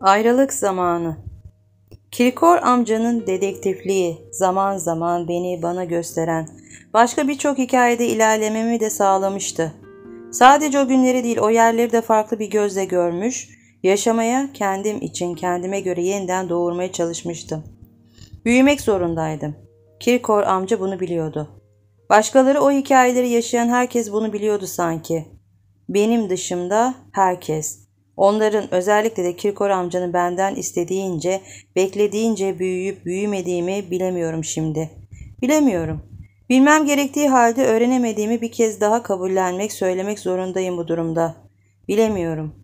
Ayrılık zamanı. Kirkor amcanın dedektifliği zaman zaman beni bana gösteren başka birçok hikayede ilerlememi de sağlamıştı. Sadece o günleri değil o yerleri de farklı bir gözle görmüş, yaşamaya kendim için kendime göre yeniden doğurmaya çalışmıştım. Büyümek zorundaydım. Kirkor amca bunu biliyordu. Başkaları o hikayeleri yaşayan herkes bunu biliyordu sanki. Benim dışımda herkes. Onların özellikle de Kirkor amcanın benden istediğince, beklediğince büyüyüp büyümediğimi bilemiyorum şimdi. Bilemiyorum. Bilmem gerektiği halde öğrenemediğimi bir kez daha kabullenmek, söylemek zorundayım bu durumda. Bilemiyorum.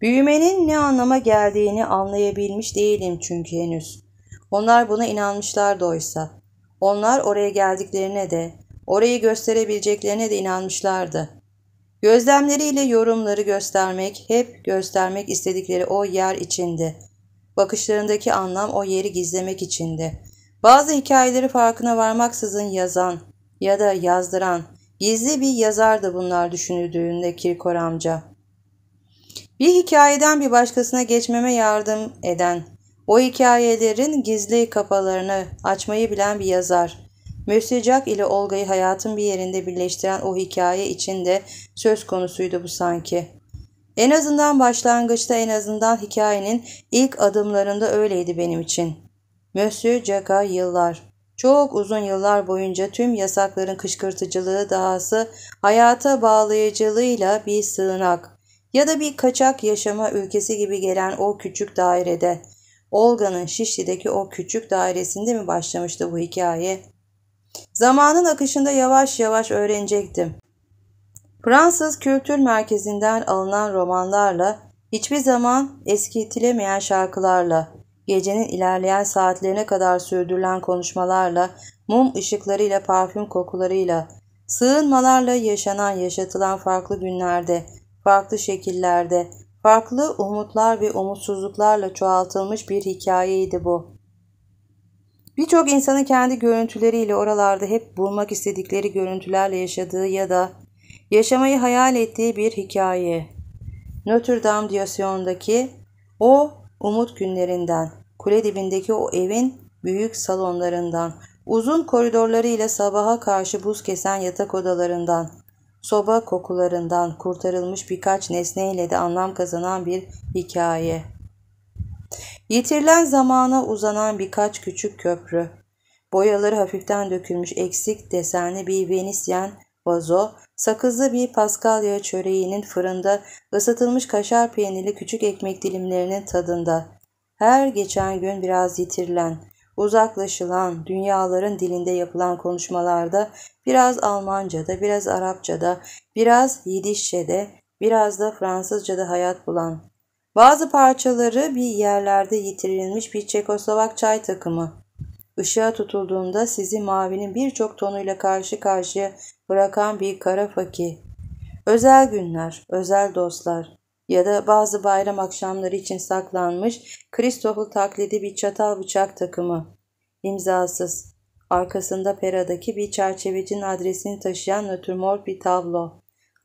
Büyümenin ne anlama geldiğini anlayabilmiş değilim çünkü henüz. Onlar buna inanmışlardı oysa. Onlar oraya geldiklerine de, orayı gösterebileceklerine de inanmışlardı. Gözlemleriyle yorumları göstermek, hep göstermek istedikleri o yer içindi. Bakışlarındaki anlam o yeri gizlemek içindi. Bazı hikayeleri farkına varmaksızın yazan ya da yazdıran, gizli bir yazardı bunlar düşünüldüğünde Kirkor amca. Bir hikayeden bir başkasına geçmeme yardım eden, o hikayelerin gizli kapalarını açmayı bilen bir yazar. Müstecap ile Olga'yı hayatın bir yerinde birleştiren o hikaye içinde söz konusuydu bu sanki. En azından başlangıçta en azından hikayenin ilk adımlarında öyleydi benim için. Monsieur Jacquard yıllar. Çok uzun yıllar boyunca tüm yasakların kışkırtıcılığı dahası hayata bağlayıcılığıyla bir sığınak ya da bir kaçak yaşama ülkesi gibi gelen o küçük dairede. Olga'nın Şişli'deki o küçük dairesinde mi başlamıştı bu hikaye? Zamanın akışında yavaş yavaş öğrenecektim. Fransız Kültür Merkezi'nden alınan romanlarla, hiçbir zaman eskitilemeyen şarkılarla, gecenin ilerleyen saatlerine kadar sürdürülen konuşmalarla, mum ışıklarıyla, parfüm kokularıyla, sığınmalarla yaşanan, yaşatılan farklı günlerde, farklı şekillerde, farklı umutlar ve umutsuzluklarla çoğaltılmış bir hikayeydi bu. Birçok insanın kendi görüntüleriyle oralarda hep bulmak istedikleri görüntülerle yaşadığı ya da yaşamayı hayal ettiği bir hikaye. Notre Dame Diyasyon'daki o umut günlerinden, kule dibindeki o evin büyük salonlarından, uzun koridorlarıyla sabaha karşı buz kesen yatak odalarından, soba kokularından kurtarılmış birkaç nesneyle de anlam kazanan bir hikaye. Yitirilen zamana uzanan birkaç küçük köprü. Boyaları hafiften dökülmüş eksik desenli bir Venisyen vazo, sakızlı bir paskalya çöreğinin fırında ısıtılmış kaşar peynirli küçük ekmek dilimlerinin tadında. Her geçen gün biraz yitirilen, uzaklaşılan, dünyaların dilinde yapılan konuşmalarda biraz Almanca'da, biraz Arapça'da, biraz Yidişçe'de, biraz da Fransızca'da hayat bulan, bazı parçaları bir yerlerde yitirilmiş bir Çekoslovak çay takımı. Işığa tutulduğunda sizi mavinin birçok tonuyla karşı karşıya bırakan bir kara fakir. Özel günler, özel dostlar ya da bazı bayram akşamları için saklanmış Kristof'u taklidi bir çatal bıçak takımı. İmzasız, arkasında peradaki bir çerçevecin adresini taşıyan nötrmor bir tablo.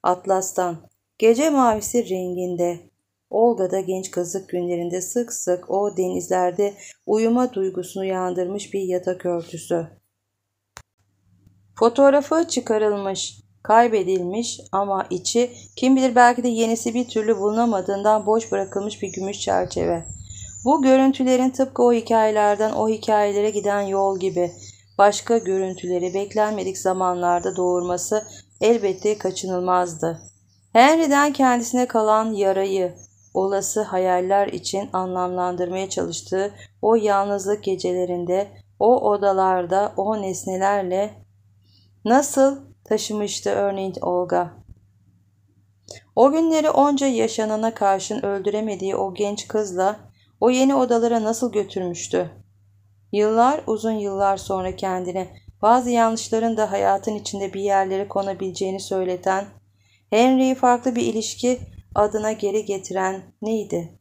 Atlas'tan, gece mavisi renginde, Olga da genç kızlık günlerinde sık sık o denizlerde uyuma duygusunu yandırmış bir yatak örtüsü. Fotoğrafı çıkarılmış, kaybedilmiş ama içi kim bilir belki de yenisi bir türlü bulunamadığından boş bırakılmış bir gümüş çerçeve. Bu görüntülerin tıpkı o hikayelerden o hikayelere giden yol gibi başka görüntüleri beklenmedik zamanlarda doğurması elbette kaçınılmazdı. Henry'den kendisine kalan yarayı, olası hayaller için anlamlandırmaya çalıştığı o yalnızlık gecelerinde, o odalarda, o nesnelerle nasıl taşımıştı örneğin Olga. O günleri onca yaşanana karşın öldüremediği o genç kızla o yeni odalara nasıl götürmüştü? Yıllar uzun yıllar sonra kendine bazı yanlışların da hayatın içinde bir yerlere konabileceğini söyleten, Henry'i farklı bir ilişki adına geri getiren neydi?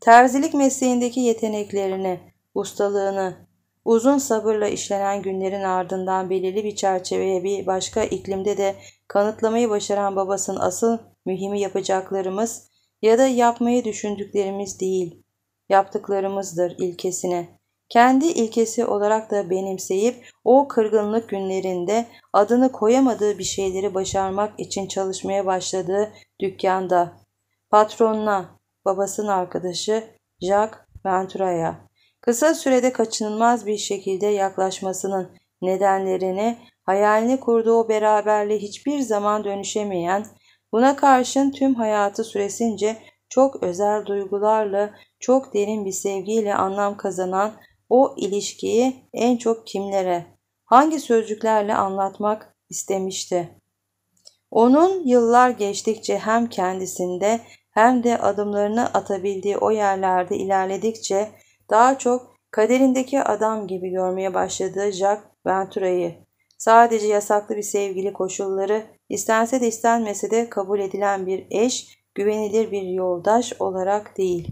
Terzilik mesleğindeki yeteneklerini, ustalığını, uzun sabırla işlenen günlerin ardından belirli bir çerçeveye bir başka iklimde de kanıtlamayı başaran babasının asıl mühimi yapacaklarımız ya da yapmayı düşündüklerimiz değil, yaptıklarımızdır ilkesine. Kendi ilkesi olarak da benimseyip o kırgınlık günlerinde adını koyamadığı bir şeyleri başarmak için çalışmaya başladığı Dükkanda. Patronuna, babasının arkadaşı Jacques Ventura'ya. Kısa sürede kaçınılmaz bir şekilde yaklaşmasının nedenlerini hayalini kurduğu beraberliğe hiçbir zaman dönüşemeyen, buna karşın tüm hayatı süresince çok özel duygularla, çok derin bir sevgiyle anlam kazanan o ilişkiyi en çok kimlere, hangi sözcüklerle anlatmak istemişti? Onun yıllar geçtikçe hem kendisinde hem de adımlarını atabildiği o yerlerde ilerledikçe daha çok kaderindeki adam gibi görmeye başladığı Jack Ventura'yı. Sadece yasaklı bir sevgili koşulları, istense de istenmese de kabul edilen bir eş, güvenilir bir yoldaş olarak değil.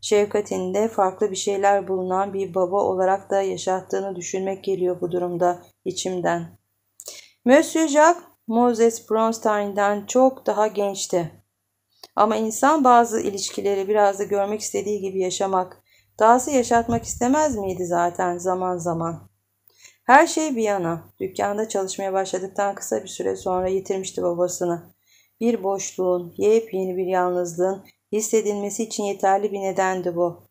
Şefkatinde farklı bir şeyler bulunan bir baba olarak da yaşattığını düşünmek geliyor bu durumda içimden. Monsieur Jacques Moses Bronstein'den çok daha gençti. Ama insan bazı ilişkileri biraz da görmek istediği gibi yaşamak, dahası yaşatmak istemez miydi zaten zaman zaman? Her şey bir yana. Dükkanda çalışmaya başladıktan kısa bir süre sonra yitirmişti babasını. Bir boşluğun, yepyeni bir yalnızlığın hissedilmesi için yeterli bir nedendi bu.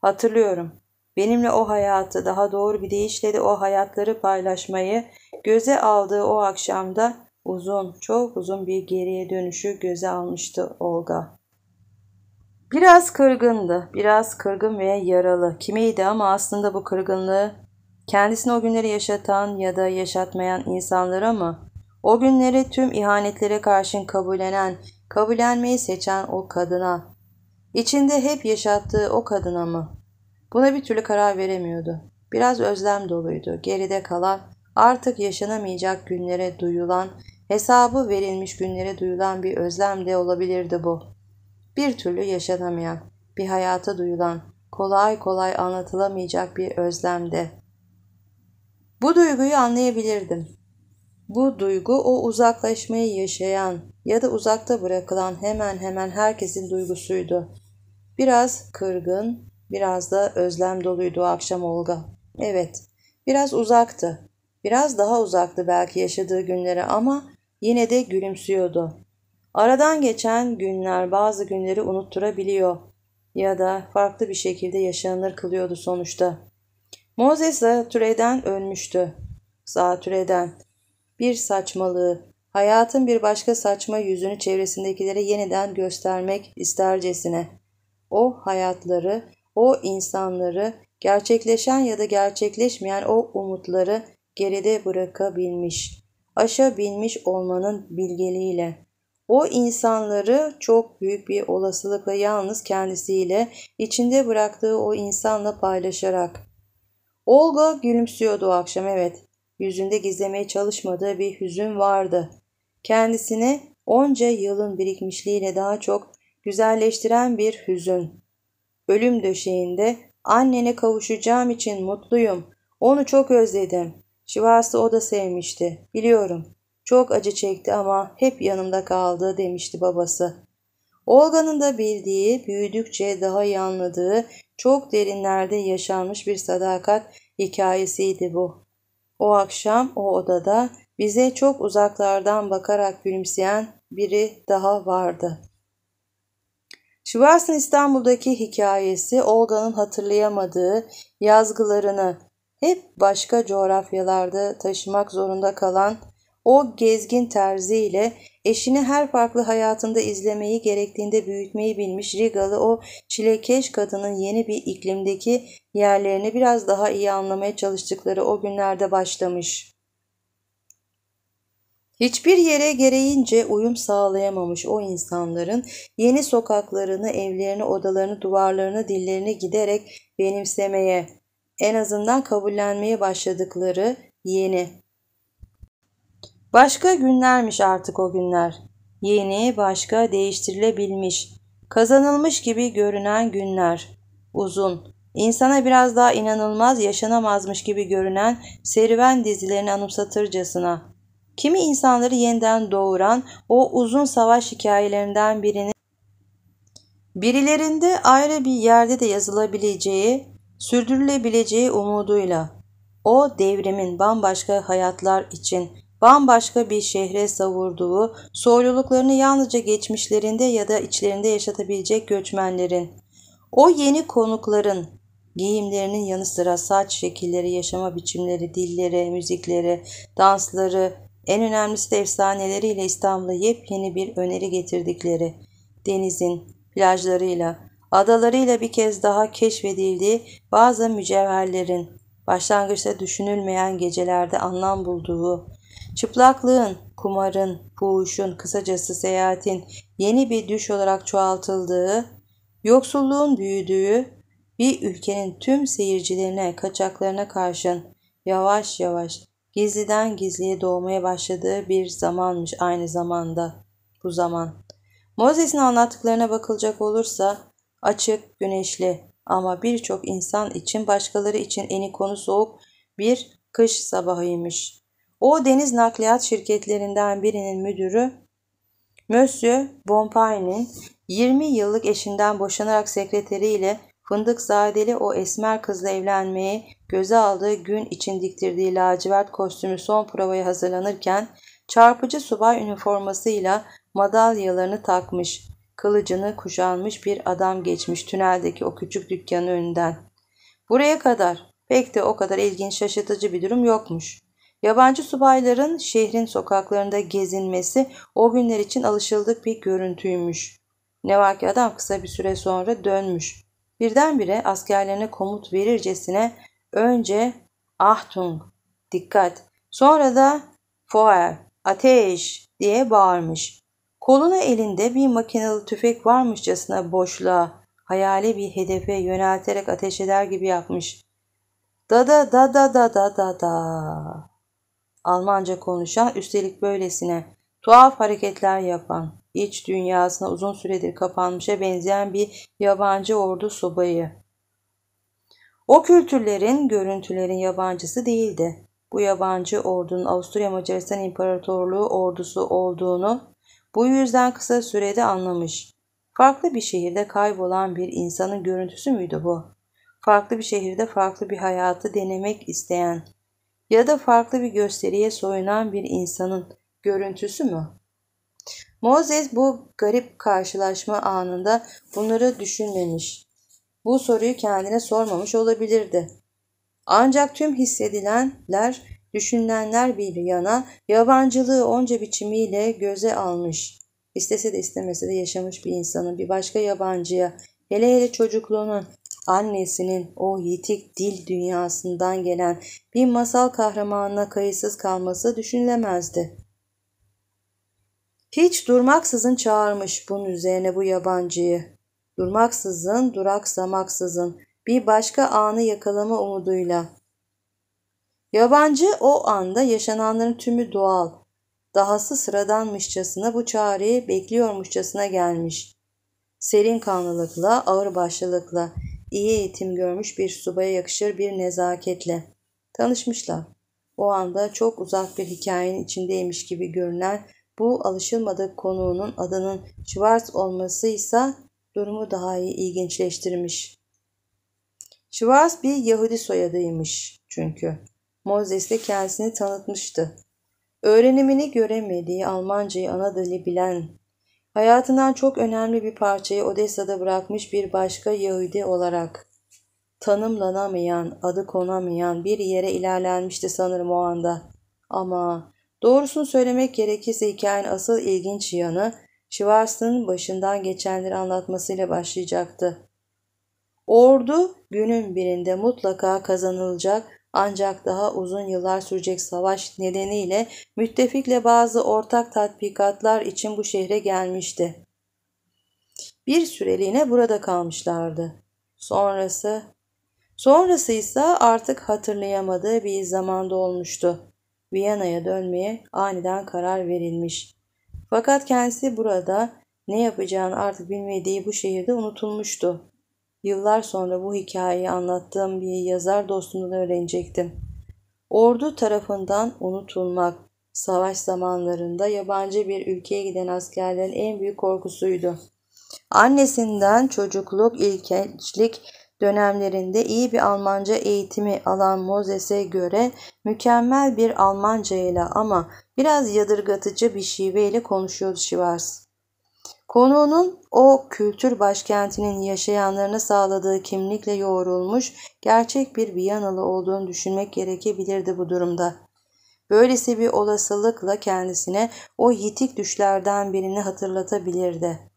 Hatırlıyorum. Benimle o hayatı, daha doğru bir deyişle de o hayatları paylaşmayı göze aldığı o akşamda Uzun, çok uzun bir geriye dönüşü göze almıştı Olga. Biraz kırgındı, biraz kırgın ve yaralı. Kimiydi ama aslında bu kırgınlığı kendisini o günleri yaşatan ya da yaşatmayan insanlara mı? O günleri tüm ihanetlere karşın kabullenen, kabullenmeyi seçen o kadına, içinde hep yaşattığı o kadına mı? Buna bir türlü karar veremiyordu. Biraz özlem doluydu. Geride kalan, artık yaşanamayacak günlere duyulan Hesabı verilmiş günlere duyulan bir özlem de olabilirdi bu. Bir türlü yaşanamayan, bir hayata duyulan, kolay kolay anlatılamayacak bir özlem de. Bu duyguyu anlayabilirdim. Bu duygu o uzaklaşmayı yaşayan ya da uzakta bırakılan hemen hemen herkesin duygusuydu. Biraz kırgın, biraz da özlem doluydu akşam Olga. Evet, biraz uzaktı. Biraz daha uzaktı belki yaşadığı günlere ama Yine de gülümsüyordu. Aradan geçen günler bazı günleri unutturabiliyor ya da farklı bir şekilde yaşanır kılıyordu sonuçta. Moses zatürreden ölmüştü. Zatürreden. Bir saçmalığı, hayatın bir başka saçma yüzünü çevresindekilere yeniden göstermek istercesine. O hayatları, o insanları, gerçekleşen ya da gerçekleşmeyen o umutları geride bırakabilmiş aşa binmiş olmanın bilgeliğiyle. O insanları çok büyük bir olasılıkla yalnız kendisiyle, içinde bıraktığı o insanla paylaşarak. Olga gülümsüyordu o akşam evet. Yüzünde gizlemeye çalışmadığı bir hüzün vardı. Kendisini onca yılın birikmişliğiyle daha çok güzelleştiren bir hüzün. Ölüm döşeğinde annene kavuşacağım için mutluyum. Onu çok özledim. Şivası o da sevmişti. Biliyorum. Çok acı çekti ama hep yanımda kaldı demişti babası. Olga'nın da bildiği, büyüdükçe daha iyi anladığı, çok derinlerde yaşanmış bir sadakat hikayesiydi bu. O akşam o odada bize çok uzaklardan bakarak gülümseyen biri daha vardı. Schwartz'ın İstanbul'daki hikayesi Olga'nın hatırlayamadığı yazgılarını, hep başka coğrafyalarda taşımak zorunda kalan o gezgin terziyle eşini her farklı hayatında izlemeyi gerektiğinde büyütmeyi bilmiş Rigalı o çilekeş kadının yeni bir iklimdeki yerlerini biraz daha iyi anlamaya çalıştıkları o günlerde başlamış. Hiçbir yere gereğince uyum sağlayamamış o insanların yeni sokaklarını, evlerini, odalarını, duvarlarını, dillerini giderek benimsemeye, en azından kabullenmeye başladıkları yeni. Başka günlermiş artık o günler. Yeni, başka, değiştirilebilmiş, kazanılmış gibi görünen günler. Uzun, insana biraz daha inanılmaz, yaşanamazmış gibi görünen serüven dizilerini anımsatırcasına. Kimi insanları yeniden doğuran o uzun savaş hikayelerinden birini Birilerinde ayrı bir yerde de yazılabileceği, sürdürülebileceği umuduyla. O devrimin bambaşka hayatlar için bambaşka bir şehre savurduğu, soyluluklarını yalnızca geçmişlerinde ya da içlerinde yaşatabilecek göçmenlerin, o yeni konukların, giyimlerinin yanı sıra saç şekilleri, yaşama biçimleri, dilleri, müzikleri, dansları, en önemlisi de efsaneleriyle İstanbul'a yepyeni bir öneri getirdikleri, denizin, plajlarıyla, Adalarıyla bir kez daha keşfedildiği bazı mücevherlerin, başlangıçta düşünülmeyen gecelerde anlam bulduğu, çıplaklığın, kumarın, fuhuşun, kısacası seyahatin yeni bir düş olarak çoğaltıldığı, yoksulluğun büyüdüğü, bir ülkenin tüm seyircilerine, kaçaklarına karşın yavaş yavaş gizliden gizliye doğmaya başladığı bir zamanmış aynı zamanda bu zaman. Moses'in anlattıklarına bakılacak olursa açık, güneşli ama birçok insan için başkaları için eni konu soğuk bir kış sabahıymış. O deniz nakliyat şirketlerinden birinin müdürü Monsieur Bompay'nin 20 yıllık eşinden boşanarak sekreteriyle fındık Fındıkzadeli o esmer kızla evlenmeyi göze aldığı gün için diktirdiği lacivert kostümü son provaya hazırlanırken çarpıcı subay üniformasıyla madalyalarını takmış. Kılıcını kuşanmış bir adam geçmiş tüneldeki o küçük dükkanın önünden. Buraya kadar pek de o kadar ilginç şaşırtıcı bir durum yokmuş. Yabancı subayların şehrin sokaklarında gezinmesi o günler için alışıldık bir görüntüymüş. Ne var ki adam kısa bir süre sonra dönmüş. Birdenbire askerlerine komut verircesine önce Ahtung, dikkat, sonra da Feuer, ateş diye bağırmış. Koluna elinde bir makinalı tüfek varmışçasına boşluğa, hayali bir hedefe yönelterek ateş eder gibi yapmış. Da da da da da da da da. Almanca konuşan, üstelik böylesine tuhaf hareketler yapan, iç dünyasına uzun süredir kapanmışa benzeyen bir yabancı ordu subayı. O kültürlerin, görüntülerin yabancısı değildi. Bu yabancı ordunun Avusturya Macaristan İmparatorluğu ordusu olduğunu bu yüzden kısa sürede anlamış. Farklı bir şehirde kaybolan bir insanın görüntüsü müydü bu? Farklı bir şehirde farklı bir hayatı denemek isteyen ya da farklı bir gösteriye soyunan bir insanın görüntüsü mü? Moses bu garip karşılaşma anında bunları düşünmemiş. Bu soruyu kendine sormamış olabilirdi. Ancak tüm hissedilenler Düşünenler bir yana yabancılığı onca biçimiyle göze almış. İstese de istemese de yaşamış bir insanın bir başka yabancıya hele hele çocukluğunun annesinin o yitik dil dünyasından gelen bir masal kahramanına kayıtsız kalması düşünülemezdi. Hiç durmaksızın çağırmış bunun üzerine bu yabancıyı. Durmaksızın, duraksamaksızın bir başka anı yakalama umuduyla. Yabancı o anda yaşananların tümü doğal, dahası sıradanmışçasına bu çareyi bekliyormuşçasına gelmiş. Serin kanlılıkla, ağır başlılıkla, iyi eğitim görmüş bir subaya yakışır bir nezaketle. Tanışmışlar. O anda çok uzak bir hikayenin içindeymiş gibi görünen bu alışılmadık konuğunun adının Schwartz olmasıysa durumu daha iyi ilginçleştirmiş. Schwartz bir Yahudi soyadıymış çünkü de kendisini tanıtmıştı. Öğrenimini göremediği Almancayı ana dili bilen, hayatından çok önemli bir parçayı Odessa'da bırakmış bir başka Yahudi olarak tanımlanamayan, adı konamayan bir yere ilerlenmişti sanırım o anda. Ama doğrusunu söylemek gerekirse hikayenin asıl ilginç yanı Schwartz'ın başından geçenleri anlatmasıyla başlayacaktı. Ordu günün birinde mutlaka kazanılacak ancak daha uzun yıllar sürecek savaş nedeniyle müttefikle bazı ortak tatbikatlar için bu şehre gelmişti. Bir süreliğine burada kalmışlardı. Sonrası Sonrası ise artık hatırlayamadığı bir zamanda olmuştu. Viyana'ya dönmeye aniden karar verilmiş. Fakat kendisi burada ne yapacağını artık bilmediği bu şehirde unutulmuştu. Yıllar sonra bu hikayeyi anlattığım bir yazar dostumdan öğrenecektim. Ordu tarafından unutulmak, savaş zamanlarında yabancı bir ülkeye giden askerlerin en büyük korkusuydu. Annesinden çocukluk, ilkeçlik dönemlerinde iyi bir Almanca eğitimi alan Moses'e göre mükemmel bir Almanca ile ama biraz yadırgatıcı bir şiveyle konuşuyordu Şivars. Konuğunun o kültür başkentinin yaşayanlarına sağladığı kimlikle yoğrulmuş gerçek bir Viyanalı olduğunu düşünmek gerekebilirdi bu durumda. Böylesi bir olasılıkla kendisine o yitik düşlerden birini hatırlatabilirdi.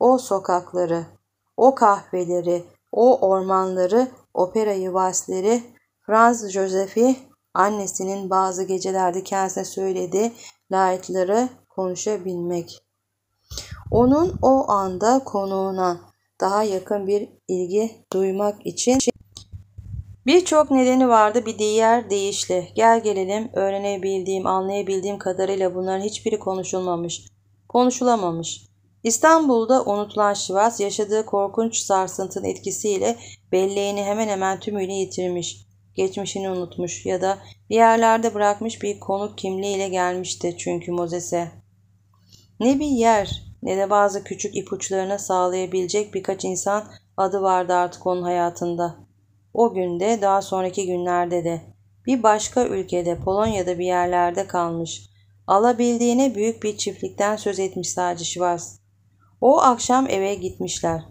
O sokakları, o kahveleri, o ormanları, operayı vasleri, Franz Joseph'i annesinin bazı gecelerde kendisine söylediği laitları konuşabilmek. Onun o anda konuğuna daha yakın bir ilgi duymak için şey- birçok nedeni vardı bir diğer deyişle. Gel gelelim öğrenebildiğim, anlayabildiğim kadarıyla bunların hiçbiri konuşulmamış, konuşulamamış. İstanbul'da unutulan Şivas yaşadığı korkunç sarsıntının etkisiyle belleğini hemen hemen tümüyle yitirmiş. Geçmişini unutmuş ya da bir yerlerde bırakmış bir konuk kimliğiyle gelmişti çünkü Mozes'e. Ne bir yer, ne de bazı küçük ipuçlarına sağlayabilecek birkaç insan adı vardı artık onun hayatında. O günde daha sonraki günlerde de bir başka ülkede Polonya'da bir yerlerde kalmış. Alabildiğine büyük bir çiftlikten söz etmiş sadece Şivas. O akşam eve gitmişler.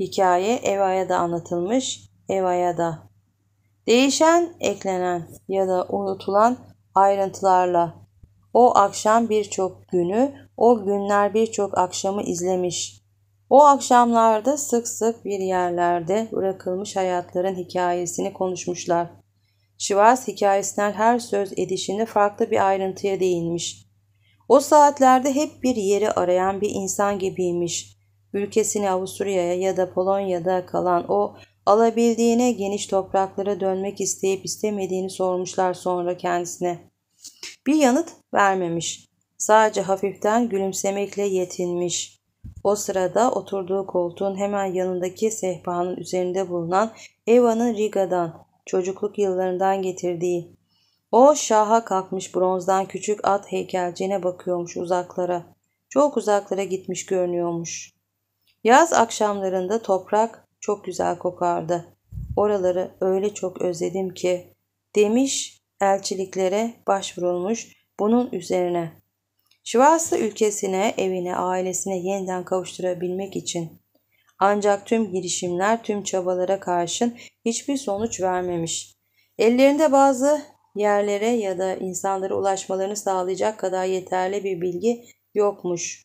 Hikaye Eva'ya da anlatılmış, Eva'ya da. Değişen, eklenen ya da unutulan ayrıntılarla o akşam birçok günü, o günler birçok akşamı izlemiş. O akşamlarda sık sık bir yerlerde bırakılmış hayatların hikayesini konuşmuşlar. Şivas hikayesinden her söz edişinde farklı bir ayrıntıya değinmiş. O saatlerde hep bir yeri arayan bir insan gibiymiş. Ülkesini Avusturya'ya ya da Polonya'da kalan o alabildiğine geniş topraklara dönmek isteyip istemediğini sormuşlar sonra kendisine. Bir yanıt vermemiş. Sadece hafiften gülümsemekle yetinmiş. O sırada oturduğu koltuğun hemen yanındaki sehpanın üzerinde bulunan Eva'nın Riga'dan, çocukluk yıllarından getirdiği. O şaha kalkmış bronzdan küçük at heykelciğine bakıyormuş uzaklara. Çok uzaklara gitmiş görünüyormuş. Yaz akşamlarında toprak çok güzel kokardı. Oraları öyle çok özledim ki demiş elçiliklere başvurulmuş. Bunun üzerine Şivaslı ülkesine, evine, ailesine yeniden kavuşturabilmek için. Ancak tüm girişimler, tüm çabalara karşın hiçbir sonuç vermemiş. Ellerinde bazı yerlere ya da insanlara ulaşmalarını sağlayacak kadar yeterli bir bilgi yokmuş.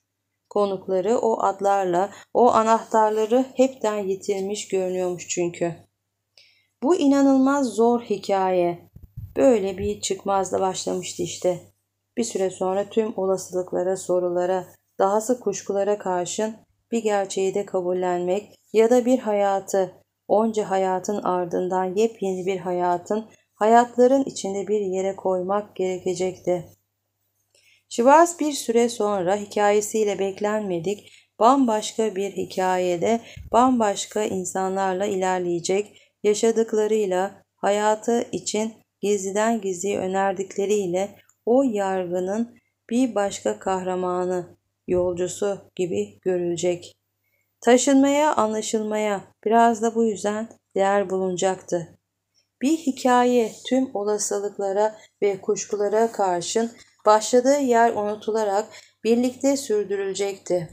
Konukları o adlarla, o anahtarları hepten yitirmiş görünüyormuş çünkü. Bu inanılmaz zor hikaye Böyle bir çıkmazla başlamıştı işte. Bir süre sonra tüm olasılıklara, sorulara, dahası kuşkulara karşın bir gerçeği de kabullenmek ya da bir hayatı, onca hayatın ardından yepyeni bir hayatın, hayatların içinde bir yere koymak gerekecekti. Şivas bir süre sonra hikayesiyle beklenmedik, bambaşka bir hikayede bambaşka insanlarla ilerleyecek, yaşadıklarıyla hayatı için gizliden gizliye önerdikleriyle o yargının bir başka kahramanı, yolcusu gibi görülecek. Taşınmaya, anlaşılmaya biraz da bu yüzden değer bulunacaktı. Bir hikaye tüm olasılıklara ve kuşkulara karşın başladığı yer unutularak birlikte sürdürülecekti.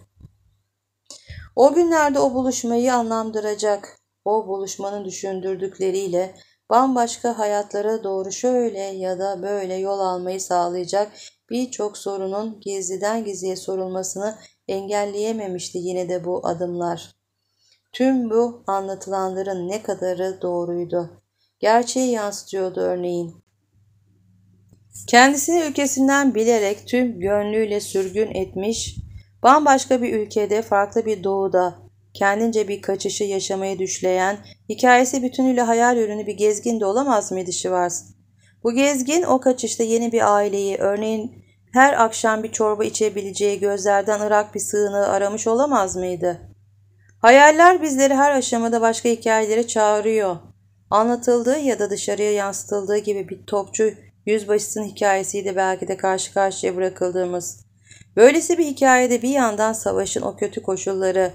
O günlerde o buluşmayı anlamdıracak, o buluşmanın düşündürdükleriyle bambaşka hayatlara doğru şöyle ya da böyle yol almayı sağlayacak birçok sorunun gizliden gizliye sorulmasını engelleyememişti yine de bu adımlar. Tüm bu anlatılanların ne kadarı doğruydu. Gerçeği yansıtıyordu örneğin. Kendisini ülkesinden bilerek tüm gönlüyle sürgün etmiş, bambaşka bir ülkede, farklı bir doğuda, kendince bir kaçışı yaşamayı düşleyen, hikayesi bütünüyle hayal ürünü bir gezgin de olamaz mıydı Şivars? Bu gezgin o kaçışta yeni bir aileyi, örneğin her akşam bir çorba içebileceği gözlerden ırak bir sığınağı aramış olamaz mıydı? Hayaller bizleri her aşamada başka hikayelere çağırıyor. Anlatıldığı ya da dışarıya yansıtıldığı gibi bir topçu yüzbaşısının hikayesiydi belki de karşı karşıya bırakıldığımız. Böylesi bir hikayede bir yandan savaşın o kötü koşulları,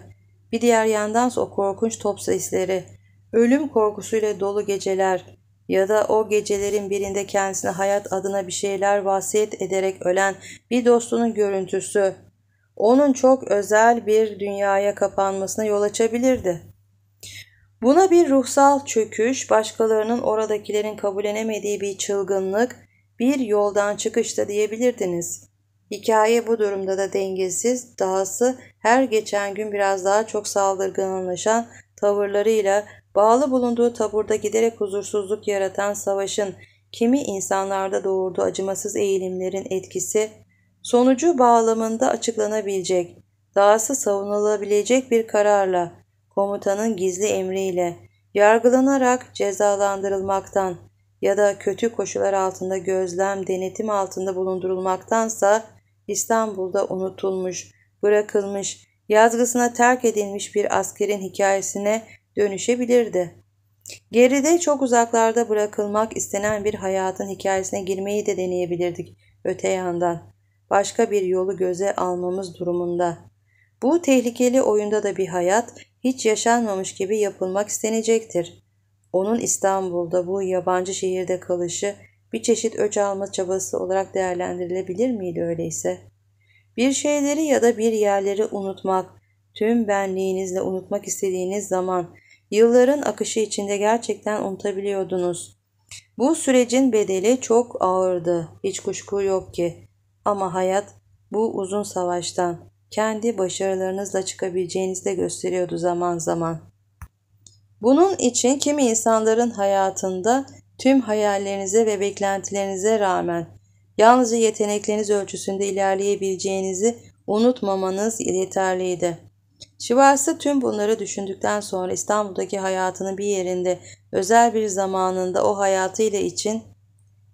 bir diğer yandan o korkunç top sesleri, ölüm korkusuyla dolu geceler ya da o gecelerin birinde kendisine hayat adına bir şeyler vasiyet ederek ölen bir dostunun görüntüsü, onun çok özel bir dünyaya kapanmasına yol açabilirdi. Buna bir ruhsal çöküş, başkalarının oradakilerin kabullenemediği bir çılgınlık, bir yoldan çıkış da diyebilirdiniz. Hikaye bu durumda da dengesiz, dahası her geçen gün biraz daha çok saldırganlaşan tavırlarıyla bağlı bulunduğu taburda giderek huzursuzluk yaratan savaşın kimi insanlarda doğurduğu acımasız eğilimlerin etkisi sonucu bağlamında açıklanabilecek, dahası savunulabilecek bir kararla, komutanın gizli emriyle, yargılanarak cezalandırılmaktan ya da kötü koşullar altında gözlem, denetim altında bulundurulmaktansa İstanbul'da unutulmuş, bırakılmış, yazgısına terk edilmiş bir askerin hikayesine dönüşebilirdi. Geride çok uzaklarda bırakılmak istenen bir hayatın hikayesine girmeyi de deneyebilirdik öte yandan. Başka bir yolu göze almamız durumunda. Bu tehlikeli oyunda da bir hayat hiç yaşanmamış gibi yapılmak istenecektir. Onun İstanbul'da bu yabancı şehirde kalışı bir çeşit öç alma çabası olarak değerlendirilebilir miydi öyleyse? Bir şeyleri ya da bir yerleri unutmak, tüm benliğinizle unutmak istediğiniz zaman yılların akışı içinde gerçekten unutabiliyordunuz. Bu sürecin bedeli çok ağırdı, hiç kuşku yok ki. Ama hayat bu uzun savaştan kendi başarılarınızla çıkabileceğinizi de gösteriyordu zaman zaman. Bunun için kimi insanların hayatında Tüm hayallerinize ve beklentilerinize rağmen yalnızca yetenekleriniz ölçüsünde ilerleyebileceğinizi unutmamanız yeterliydi. Şivas'ta tüm bunları düşündükten sonra İstanbul'daki hayatının bir yerinde özel bir zamanında o hayatıyla için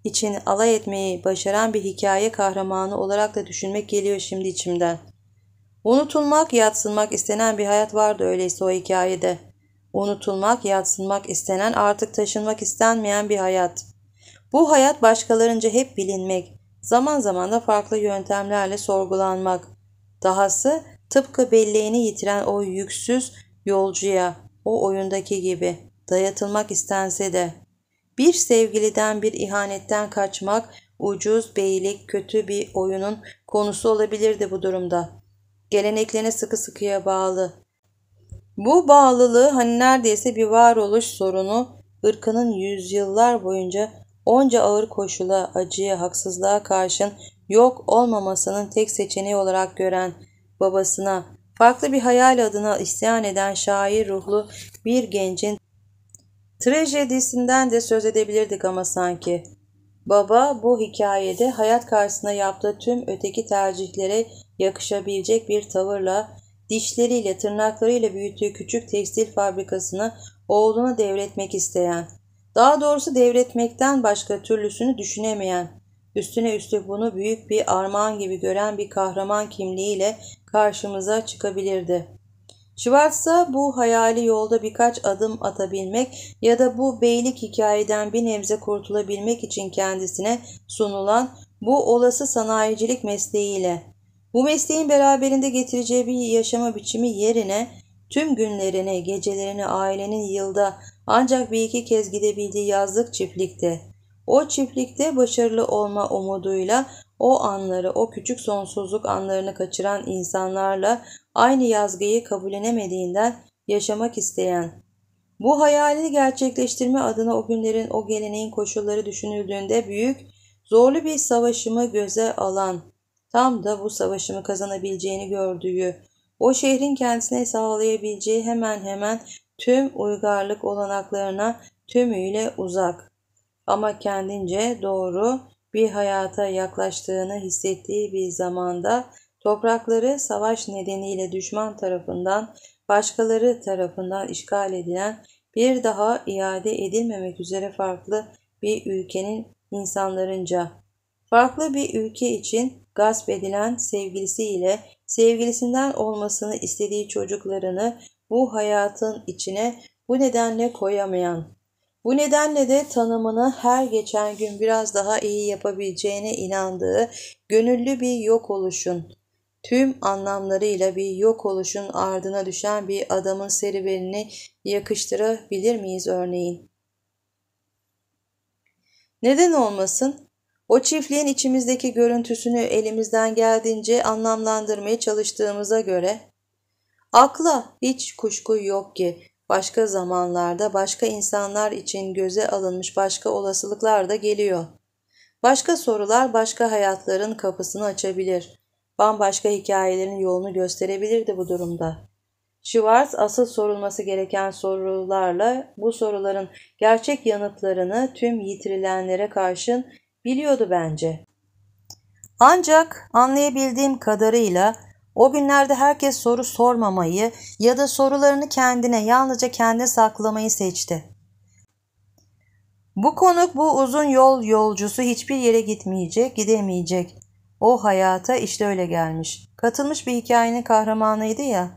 için alay etmeyi başaran bir hikaye kahramanı olarak da düşünmek geliyor şimdi içimden. Unutulmak, yatsınmak istenen bir hayat vardı öyleyse o hikayede unutulmak, yatsınmak istenen, artık taşınmak istenmeyen bir hayat. Bu hayat başkalarınca hep bilinmek, zaman zaman da farklı yöntemlerle sorgulanmak. Dahası tıpkı belleğini yitiren o yüksüz yolcuya, o oyundaki gibi dayatılmak istense de. Bir sevgiliden bir ihanetten kaçmak, ucuz beylik kötü bir oyunun konusu olabilirdi bu durumda. Geleneklerine sıkı sıkıya bağlı. Bu bağlılığı hani neredeyse bir varoluş sorunu ırkının yüzyıllar boyunca onca ağır koşula, acıya, haksızlığa karşın yok olmamasının tek seçeneği olarak gören babasına, farklı bir hayal adına isyan eden şair ruhlu bir gencin trajedisinden de söz edebilirdik ama sanki. Baba bu hikayede hayat karşısında yaptığı tüm öteki tercihlere yakışabilecek bir tavırla dişleriyle tırnaklarıyla büyüttüğü küçük tekstil fabrikasını oğluna devretmek isteyen, daha doğrusu devretmekten başka türlüsünü düşünemeyen, üstüne üstlük bunu büyük bir armağan gibi gören bir kahraman kimliğiyle karşımıza çıkabilirdi. Schwartz'a bu hayali yolda birkaç adım atabilmek ya da bu beylik hikayeden bir nebze kurtulabilmek için kendisine sunulan bu olası sanayicilik mesleğiyle bu mesleğin beraberinde getireceği bir yaşama biçimi yerine tüm günlerini, gecelerini ailenin yılda ancak bir iki kez gidebildiği yazlık çiftlikte, o çiftlikte başarılı olma umuduyla o anları, o küçük sonsuzluk anlarını kaçıran insanlarla aynı yazgıyı kabullenemediğinden yaşamak isteyen, bu hayalini gerçekleştirme adına o günlerin, o geleneğin koşulları düşünüldüğünde büyük, zorlu bir savaşımı göze alan, Tam da bu savaşımı kazanabileceğini gördüğü, o şehrin kendisine sağlayabileceği hemen hemen tüm uygarlık olanaklarına tümüyle uzak ama kendince doğru bir hayata yaklaştığını hissettiği bir zamanda toprakları savaş nedeniyle düşman tarafından başkaları tarafından işgal edilen bir daha iade edilmemek üzere farklı bir ülkenin insanlarınca farklı bir ülke için gasp edilen sevgilisiyle sevgilisinden olmasını istediği çocuklarını bu hayatın içine bu nedenle koyamayan, bu nedenle de tanımını her geçen gün biraz daha iyi yapabileceğine inandığı gönüllü bir yok oluşun, tüm anlamlarıyla bir yok oluşun ardına düşen bir adamın serüvenini yakıştırabilir miyiz örneğin? Neden olmasın? O çiftliğin içimizdeki görüntüsünü elimizden geldiğince anlamlandırmaya çalıştığımıza göre akla hiç kuşku yok ki başka zamanlarda başka insanlar için göze alınmış başka olasılıklar da geliyor. Başka sorular başka hayatların kapısını açabilir. Bambaşka hikayelerin yolunu gösterebilirdi bu durumda. Schwartz asıl sorulması gereken sorularla bu soruların gerçek yanıtlarını tüm yitirilenlere karşın Biliyordu bence. Ancak anlayabildiğim kadarıyla o günlerde herkes soru sormamayı ya da sorularını kendine yalnızca kendine saklamayı seçti. Bu konuk bu uzun yol yolcusu hiçbir yere gitmeyecek, gidemeyecek. O hayata işte öyle gelmiş. Katılmış bir hikayenin kahramanıydı ya.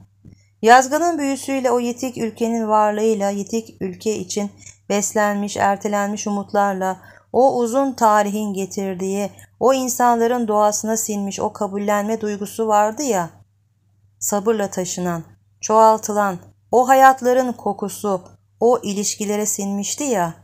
Yazganın büyüsüyle o yetik ülkenin varlığıyla, yetik ülke için beslenmiş, ertelenmiş umutlarla, o uzun tarihin getirdiği, o insanların doğasına sinmiş o kabullenme duygusu vardı ya, sabırla taşınan, çoğaltılan, o hayatların kokusu, o ilişkilere sinmişti ya,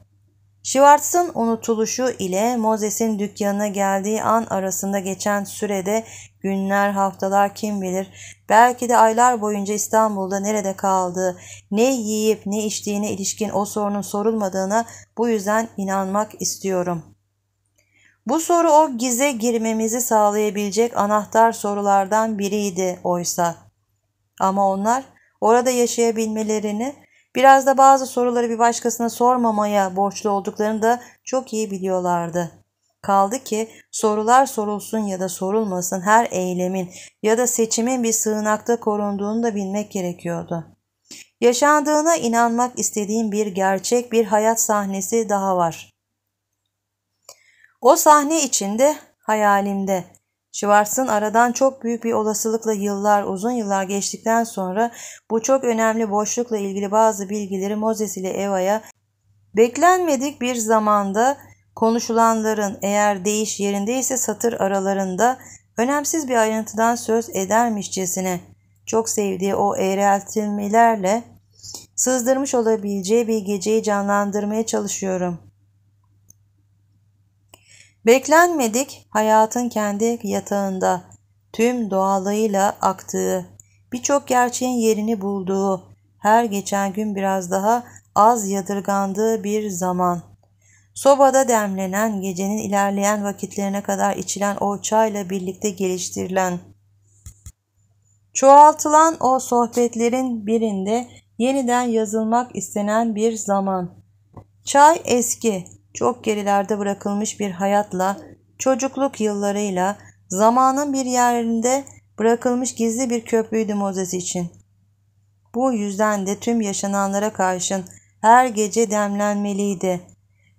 Schwartz'ın unutuluşu ile Moses'in dükkanına geldiği an arasında geçen sürede günler, haftalar kim bilir, belki de aylar boyunca İstanbul'da nerede kaldığı, ne yiyip ne içtiğine ilişkin o sorunun sorulmadığına bu yüzden inanmak istiyorum. Bu soru o gize girmemizi sağlayabilecek anahtar sorulardan biriydi oysa. Ama onlar orada yaşayabilmelerini Biraz da bazı soruları bir başkasına sormamaya borçlu olduklarını da çok iyi biliyorlardı. Kaldı ki sorular sorulsun ya da sorulmasın her eylemin ya da seçimin bir sığınakta korunduğunu da bilmek gerekiyordu. Yaşandığına inanmak istediğim bir gerçek bir hayat sahnesi daha var. O sahne içinde hayalimde Schwartz'ın aradan çok büyük bir olasılıkla yıllar, uzun yıllar geçtikten sonra bu çok önemli boşlukla ilgili bazı bilgileri Moses ile Eva'ya beklenmedik bir zamanda konuşulanların eğer değiş yerindeyse satır aralarında önemsiz bir ayrıntıdan söz edermişçesine çok sevdiği o eğreltilmelerle sızdırmış olabileceği bir geceyi canlandırmaya çalışıyorum. Beklenmedik hayatın kendi yatağında tüm doğalığıyla aktığı, birçok gerçeğin yerini bulduğu, her geçen gün biraz daha az yadırgandığı bir zaman. Sobada demlenen gecenin ilerleyen vakitlerine kadar içilen o çayla birlikte geliştirilen, çoğaltılan o sohbetlerin birinde yeniden yazılmak istenen bir zaman. Çay eski, çok gerilerde bırakılmış bir hayatla, çocukluk yıllarıyla, zamanın bir yerinde bırakılmış gizli bir köprüydü Moses için. Bu yüzden de tüm yaşananlara karşın her gece demlenmeliydi.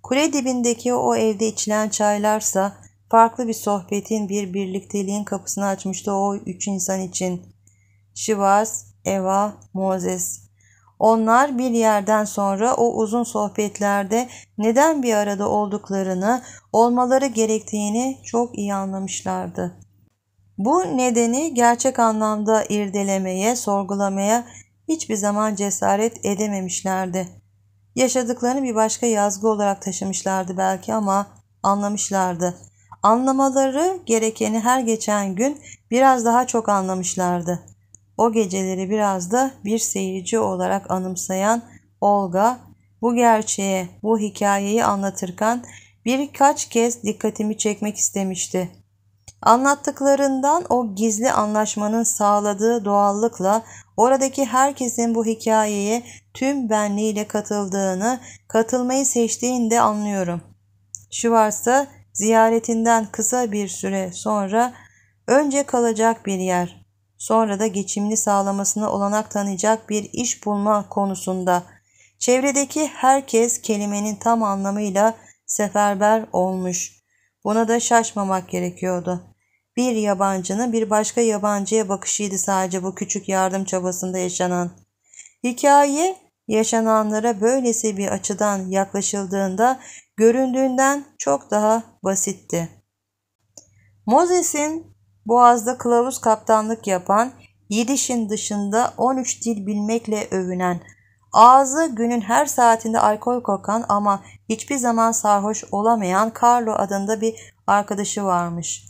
Kule dibindeki o evde içilen çaylarsa farklı bir sohbetin, bir birlikteliğin kapısını açmıştı o üç insan için. Şivas, Eva, Moses. Onlar bir yerden sonra o uzun sohbetlerde neden bir arada olduklarını, olmaları gerektiğini çok iyi anlamışlardı. Bu nedeni gerçek anlamda irdelemeye, sorgulamaya hiçbir zaman cesaret edememişlerdi. Yaşadıklarını bir başka yazgı olarak taşımışlardı belki ama anlamışlardı. Anlamaları gerekeni her geçen gün biraz daha çok anlamışlardı. O geceleri biraz da bir seyirci olarak anımsayan Olga bu gerçeğe, bu hikayeyi anlatırken birkaç kez dikkatimi çekmek istemişti. Anlattıklarından o gizli anlaşmanın sağladığı doğallıkla oradaki herkesin bu hikayeye tüm benliğiyle katıldığını, katılmayı seçtiğini de anlıyorum. Schwartz'a ziyaretinden kısa bir süre sonra önce kalacak bir yer, sonra da geçimini sağlamasına olanak tanıyacak bir iş bulma konusunda çevredeki herkes kelimenin tam anlamıyla seferber olmuş. Buna da şaşmamak gerekiyordu. Bir yabancının bir başka yabancıya bakışıydı sadece bu küçük yardım çabasında yaşanan. Hikaye yaşananlara böylesi bir açıdan yaklaşıldığında göründüğünden çok daha basitti. Moses'in Boğaz'da kılavuz kaptanlık yapan, yedişin dışında 13 dil bilmekle övünen, ağzı günün her saatinde alkol kokan ama hiçbir zaman sarhoş olamayan Carlo adında bir arkadaşı varmış.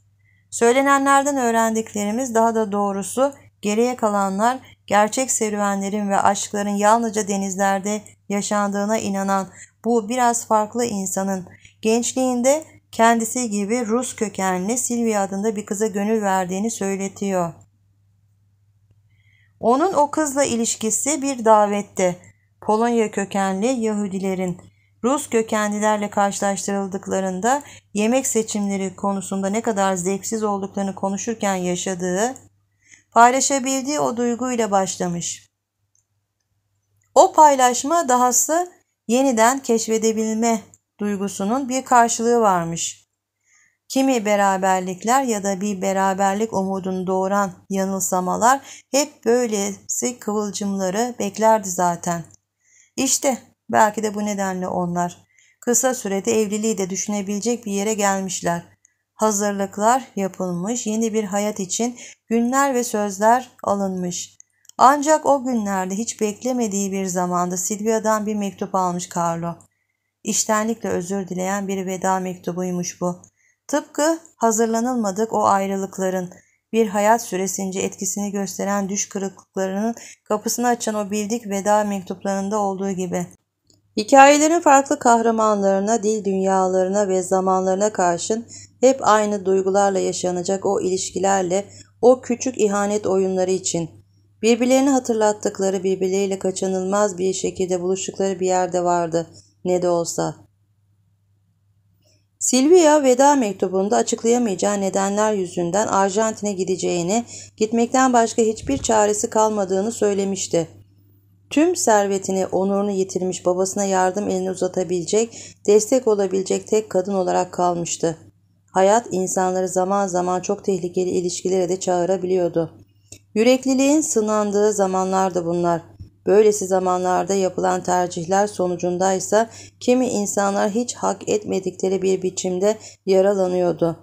Söylenenlerden öğrendiklerimiz daha da doğrusu geriye kalanlar gerçek serüvenlerin ve aşkların yalnızca denizlerde yaşandığına inanan bu biraz farklı insanın gençliğinde kendisi gibi Rus kökenli Silvia adında bir kıza gönül verdiğini söyletiyor. Onun o kızla ilişkisi bir davette. Polonya kökenli Yahudilerin Rus kökenlilerle karşılaştırıldıklarında yemek seçimleri konusunda ne kadar zevksiz olduklarını konuşurken yaşadığı, paylaşabildiği o duyguyla başlamış. O paylaşma dahası yeniden keşfedebilme duygusunun bir karşılığı varmış. Kimi beraberlikler ya da bir beraberlik umudunu doğuran yanılsamalar hep böylesi kıvılcımları beklerdi zaten. İşte belki de bu nedenle onlar kısa sürede evliliği de düşünebilecek bir yere gelmişler. Hazırlıklar yapılmış, yeni bir hayat için günler ve sözler alınmış. Ancak o günlerde hiç beklemediği bir zamanda Silvia'dan bir mektup almış Carlo iştenlikle özür dileyen bir veda mektubuymuş bu. Tıpkı hazırlanılmadık o ayrılıkların, bir hayat süresince etkisini gösteren düş kırıklıklarının kapısını açan o bildik veda mektuplarında olduğu gibi. Hikayelerin farklı kahramanlarına, dil dünyalarına ve zamanlarına karşın hep aynı duygularla yaşanacak o ilişkilerle, o küçük ihanet oyunları için birbirlerini hatırlattıkları, birbirleriyle kaçınılmaz bir şekilde buluştukları bir yerde vardı.'' ne de olsa. Silvia veda mektubunda açıklayamayacağı nedenler yüzünden Arjantin'e gideceğini, gitmekten başka hiçbir çaresi kalmadığını söylemişti. Tüm servetini, onurunu yitirmiş babasına yardım elini uzatabilecek, destek olabilecek tek kadın olarak kalmıştı. Hayat insanları zaman zaman çok tehlikeli ilişkilere de çağırabiliyordu. Yürekliliğin sınandığı zamanlardı bunlar.'' Böylesi zamanlarda yapılan tercihler sonucunda ise kimi insanlar hiç hak etmedikleri bir biçimde yaralanıyordu.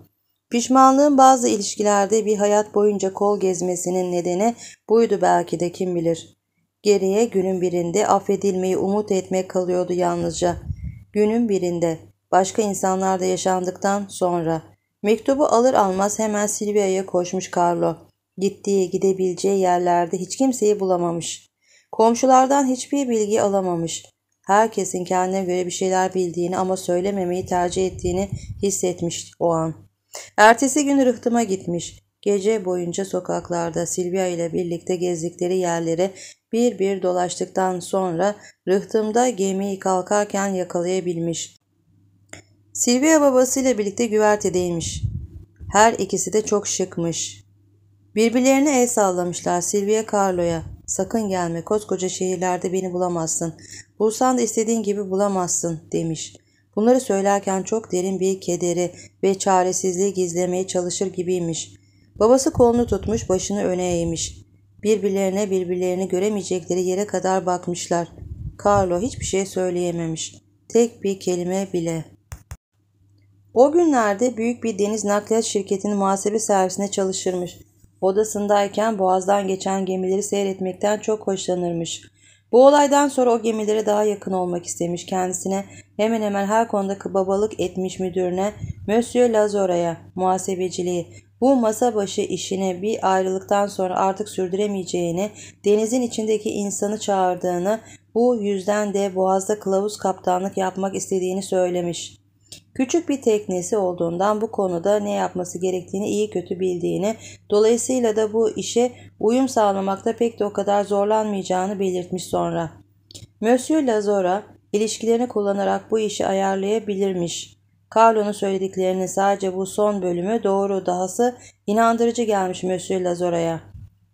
Pişmanlığın bazı ilişkilerde bir hayat boyunca kol gezmesinin nedeni buydu belki de kim bilir. Geriye günün birinde affedilmeyi umut etmek kalıyordu yalnızca. Günün birinde, başka insanlarda yaşandıktan sonra. Mektubu alır almaz hemen Silvia'ya koşmuş Carlo. Gittiği, gidebileceği yerlerde hiç kimseyi bulamamış. Komşulardan hiçbir bilgi alamamış. Herkesin kendine göre bir şeyler bildiğini ama söylememeyi tercih ettiğini hissetmiş o an. Ertesi gün rıhtıma gitmiş. Gece boyunca sokaklarda Silvia ile birlikte gezdikleri yerlere bir bir dolaştıktan sonra rıhtımda gemiyi kalkarken yakalayabilmiş. Silvia babasıyla birlikte güvertedeymiş. Her ikisi de çok şıkmış. Birbirlerine el sallamışlar Silvia Carlo'ya. Sakın gelme koskoca şehirlerde beni bulamazsın. Bulsan da istediğin gibi bulamazsın demiş. Bunları söylerken çok derin bir kederi ve çaresizliği gizlemeye çalışır gibiymiş. Babası kolunu tutmuş başını öne eğmiş. Birbirlerine birbirlerini göremeyecekleri yere kadar bakmışlar. Carlo hiçbir şey söyleyememiş. Tek bir kelime bile. O günlerde büyük bir deniz nakliyat şirketinin muhasebe servisine çalışırmış. Odasındayken boğazdan geçen gemileri seyretmekten çok hoşlanırmış. Bu olaydan sonra o gemilere daha yakın olmak istemiş kendisine. Hemen hemen her konuda kıbabalık etmiş müdürüne, Monsieur Lazora'ya, muhasebeciliği. Bu masa başı işini bir ayrılıktan sonra artık sürdüremeyeceğini, denizin içindeki insanı çağırdığını, bu yüzden de boğazda kılavuz kaptanlık yapmak istediğini söylemiş. Küçük bir teknesi olduğundan bu konuda ne yapması gerektiğini iyi kötü bildiğini, dolayısıyla da bu işe uyum sağlamakta pek de o kadar zorlanmayacağını belirtmiş sonra. Monsieur Lazora ilişkilerini kullanarak bu işi ayarlayabilirmiş. Carlo'nun söylediklerinin sadece bu son bölümü doğru dahası inandırıcı gelmiş Monsieur Lazora'ya.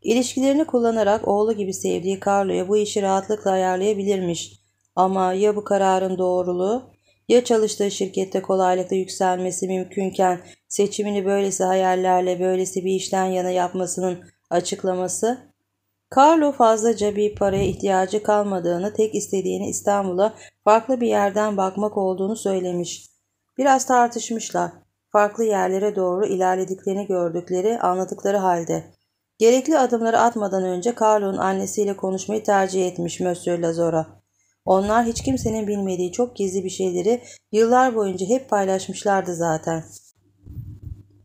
İlişkilerini kullanarak oğlu gibi sevdiği Carlo'ya bu işi rahatlıkla ayarlayabilirmiş. Ama ya bu kararın doğruluğu? Ya çalıştığı şirkette kolaylıkla yükselmesi mümkünken seçimini böylesi hayallerle böylesi bir işten yana yapmasının açıklaması? Carlo fazlaca bir paraya ihtiyacı kalmadığını, tek istediğini İstanbul'a farklı bir yerden bakmak olduğunu söylemiş. Biraz tartışmışlar. Farklı yerlere doğru ilerlediklerini gördükleri, anladıkları halde. Gerekli adımları atmadan önce Carlo'nun annesiyle konuşmayı tercih etmiş Monsieur Lazora. Onlar hiç kimsenin bilmediği çok gizli bir şeyleri yıllar boyunca hep paylaşmışlardı zaten.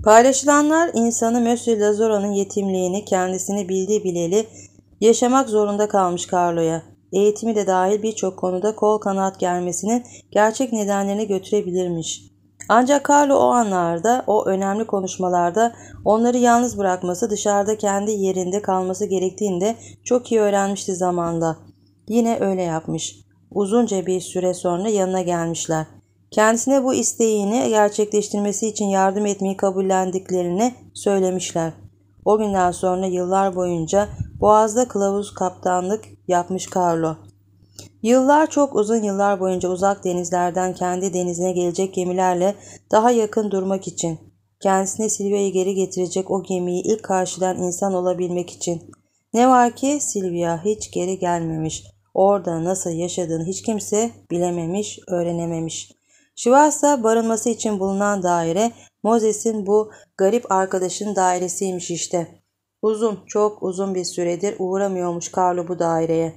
Paylaşılanlar insanı Monsieur Lazoro'nun yetimliğini kendisini bildiği bileli yaşamak zorunda kalmış Carlo'ya. Eğitimi de dahil birçok konuda kol kanat gelmesinin gerçek nedenlerine götürebilirmiş. Ancak Carlo o anlarda, o önemli konuşmalarda onları yalnız bırakması, dışarıda kendi yerinde kalması gerektiğini de çok iyi öğrenmişti zamanda. Yine öyle yapmış uzunca bir süre sonra yanına gelmişler. Kendisine bu isteğini gerçekleştirmesi için yardım etmeyi kabullendiklerini söylemişler. O günden sonra yıllar boyunca Boğaz'da kılavuz kaptanlık yapmış Carlo. Yıllar çok uzun yıllar boyunca uzak denizlerden kendi denizine gelecek gemilerle daha yakın durmak için, kendisine Silvia'yı geri getirecek o gemiyi ilk karşıdan insan olabilmek için. Ne var ki Silvia hiç geri gelmemiş. Orada nasıl yaşadığını hiç kimse bilememiş, öğrenememiş. Şivasa barınması için bulunan daire Moses'in bu garip arkadaşının dairesiymiş işte. Uzun, çok uzun bir süredir uğramıyormuş Carlo bu daireye.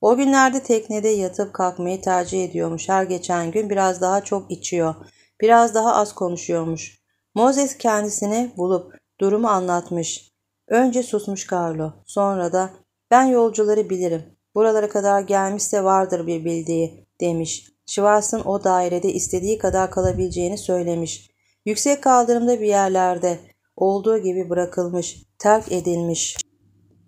O günlerde teknede yatıp kalkmayı tercih ediyormuş. Her geçen gün biraz daha çok içiyor. Biraz daha az konuşuyormuş. Moses kendisini bulup durumu anlatmış. Önce susmuş Carlo. Sonra da ben yolcuları bilirim. Buralara kadar gelmişse vardır bir bildiği demiş. Schwartz'ın o dairede istediği kadar kalabileceğini söylemiş. Yüksek kaldırımda bir yerlerde olduğu gibi bırakılmış, terk edilmiş.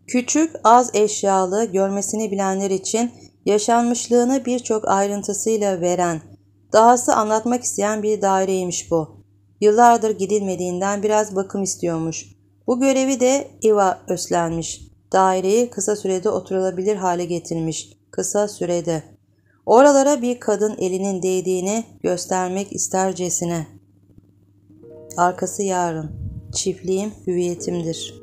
Küçük, az eşyalı, görmesini bilenler için yaşanmışlığını birçok ayrıntısıyla veren, dahası anlatmak isteyen bir daireymiş bu. Yıllardır gidilmediğinden biraz bakım istiyormuş. Bu görevi de Iva üstlenmiş daireyi kısa sürede oturulabilir hale getirmiş. Kısa sürede. Oralara bir kadın elinin değdiğini göstermek istercesine. Arkası yarın. Çiftliğim hüviyetimdir.''